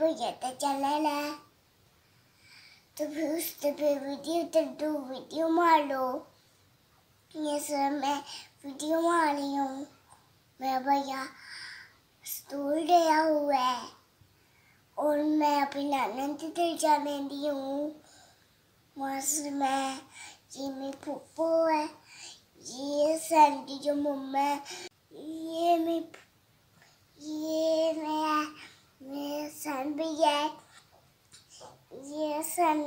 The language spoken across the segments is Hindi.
bujata chalala. तो, तो फिर उस पर वीडियो टड्डू तो वीडियो मार लो ये सर मैं वीडियो मार रही हूँ मैं भैया स्कूल गया हुआ है और मैं अपनी नानन घर जाने दी हूँ वहाँ से मैं ये मेरी पप्पो है ये सैंडी जो मम्मा है bây giờ, bir yer sen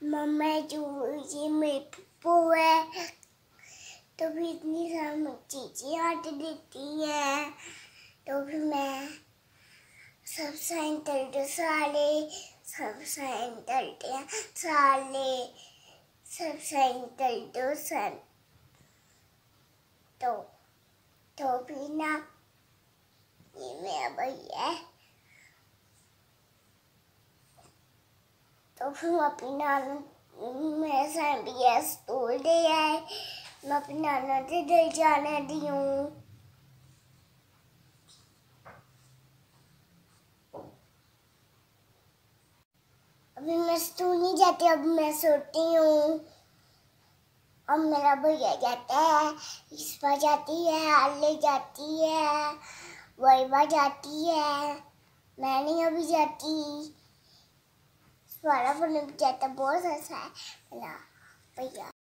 mama chú mẹ bố à. tôi biết như sao mà chị chị hát đi đi nha tôi biết mẹ sắp sang tới đó xa đi sắp sang tới đó xa đi sắp sang tới đó xa tôi tôi biết nào nhìn mẹ bây giờ तो हम अपनी नानू मेरे सन बी एस स्कूल दे है मैं अपनी नाना के दिल जाने दी हूँ अभी मैं स्कूल नहीं जाती अब मैं सोती हूँ अब मेरा भैया जाता है इस पर जाती है आले जाती है वही जाती है मैं नहीं अभी जाती बड़ा बन जाता बहुत अच्छा है भैया